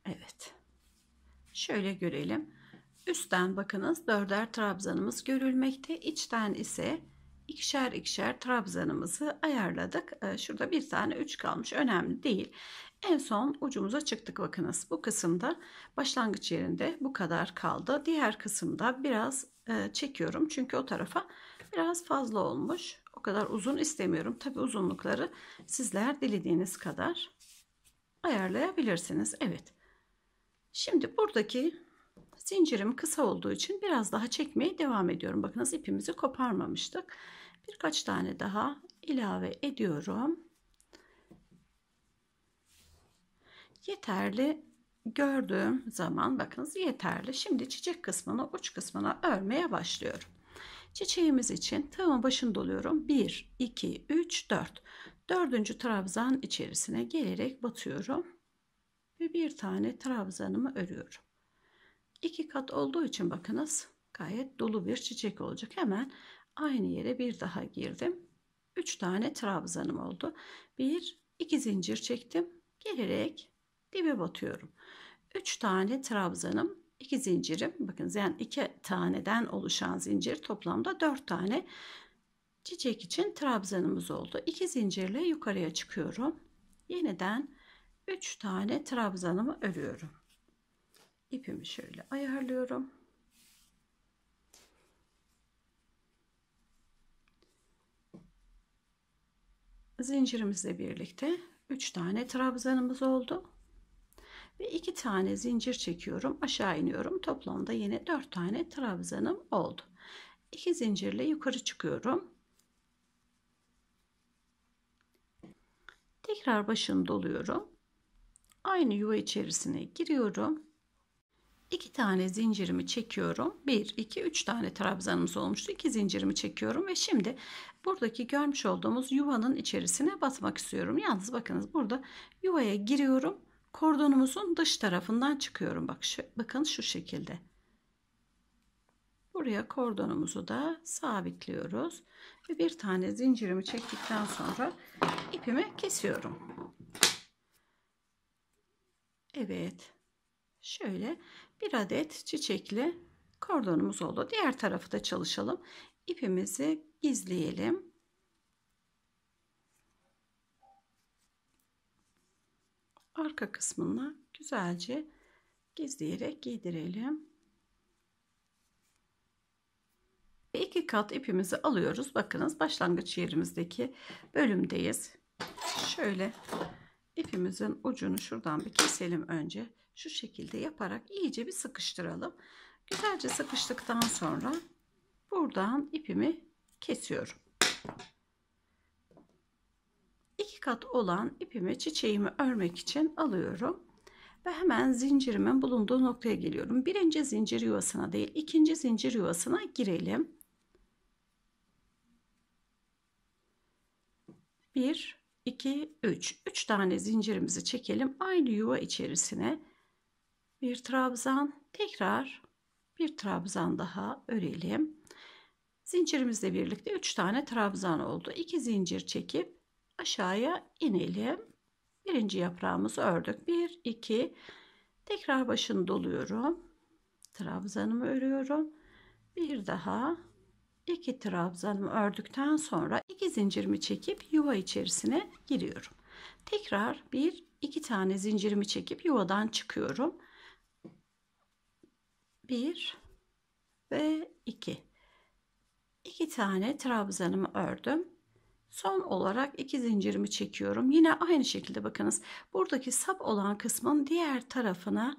Evet. Şöyle görelim. Üstten bakınız dörder trabzanımız görülmekte. içten ise ikişer ikişer trabzanımızı ayarladık. Ee, şurada bir tane üç kalmış. Önemli değil. En son ucumuza çıktık bakınız. Bu kısımda başlangıç yerinde bu kadar kaldı. Diğer kısımda biraz e, çekiyorum. Çünkü o tarafa biraz fazla olmuş kadar uzun istemiyorum. Tabi uzunlukları sizler dilediğiniz kadar ayarlayabilirsiniz. Evet. Şimdi buradaki zincirim kısa olduğu için biraz daha çekmeye devam ediyorum. Bakınız ipimizi koparmamıştık. Birkaç tane daha ilave ediyorum. Yeterli gördüğüm zaman bakınız yeterli. Şimdi çiçek kısmını uç kısmına örmeye başlıyorum. Çiçeğimiz için tığımın başını doluyorum. 1, 2, 3, 4. Dördüncü trabzan içerisine gelerek batıyorum. Ve bir tane trabzanımı örüyorum. İki kat olduğu için bakınız gayet dolu bir çiçek olacak. Hemen aynı yere bir daha girdim. Üç tane trabzanım oldu. Bir, iki zincir çektim. Gelerek dibe batıyorum. Üç tane trabzanım İki zincirim bakın yani iki taneden oluşan zincir toplamda dört tane çiçek için trabzanımız oldu. İki zincirle yukarıya çıkıyorum. Yeniden üç tane trabzanımı örüyorum. İpimi şöyle ayarlıyorum. Zincirimizle birlikte 3 tane trabzanımız oldu ve iki tane zincir çekiyorum aşağı iniyorum toplamda yine dört tane trabzanım oldu iki zincirle yukarı çıkıyorum tekrar başını doluyorum aynı yuva içerisine giriyorum iki tane zincirimi çekiyorum 1 2 3 tane trabzanımız olmuştu 2 zincirimi çekiyorum ve şimdi buradaki görmüş olduğumuz yuvanın içerisine batmak istiyorum yalnız bakınız burada yuvaya giriyorum kordonumuzun dış tarafından çıkıyorum. Bak şu, bakın şu şekilde. Buraya kordonumuzu da sabitliyoruz. Ve bir tane zincirimi çektikten sonra ipimi kesiyorum. Evet. Şöyle bir adet çiçekli kordonumuz oldu. Diğer tarafı da çalışalım. İpimizi gizleyelim. arka kısmına güzelce gizleyerek giydirelim. Ve iki kat ipimizi alıyoruz. Bakınız başlangıç yerimizdeki bölümdeyiz. Şöyle ipimizin ucunu şuradan bir keselim önce. Şu şekilde yaparak iyice bir sıkıştıralım. Güzelce sıkıştıktan sonra buradan ipimi kesiyorum iki kat olan ipimi çiçeğimi örmek için alıyorum ve hemen zincirimin bulunduğu noktaya geliyorum. Birinci zincir yuvasına değil ikinci zincir yuvasına girelim. 1, 2, 3. 3 tane zincirimizi çekelim. Aynı yuva içerisine bir trabzan tekrar bir trabzan daha örelim. Zincirimizle birlikte 3 tane trabzan oldu. 2 zincir çekip aşağıya inelim. Birinci yaprağımızı ördük. 1, 2, tekrar başını doluyorum. Trabzanımı örüyorum. Bir daha iki trabzanımı ördükten sonra iki zincirimi çekip yuva içerisine giriyorum. Tekrar bir iki tane zincirimi çekip yuvadan çıkıyorum. Bir ve iki. İki tane trabzanımı ördüm. Son olarak iki zincirimi çekiyorum. Yine aynı şekilde bakınız. Buradaki sap olan kısmın diğer tarafına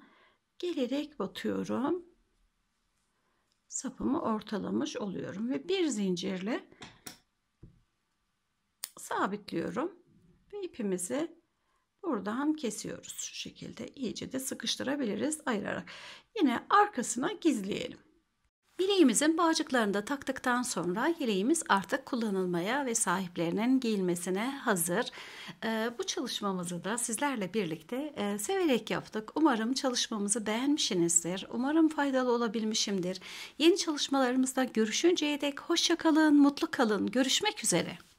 gelerek batıyorum. Sapımı ortalamış oluyorum ve bir zincirle sabitliyorum ve ipimizi buradan kesiyoruz. Şu şekilde iyice de sıkıştırabiliriz ayırarak. Yine arkasına gizleyelim. Yeleğimizin bağcıklarını da taktıktan sonra yeleğimiz artık kullanılmaya ve sahiplerinin giyilmesine hazır. Ee, bu çalışmamızı da sizlerle birlikte e, severek yaptık. Umarım çalışmamızı beğenmişsinizdir. Umarım faydalı olabilmişimdir. Yeni çalışmalarımızda görüşünceye dek hoşça kalın, mutlu kalın. Görüşmek üzere.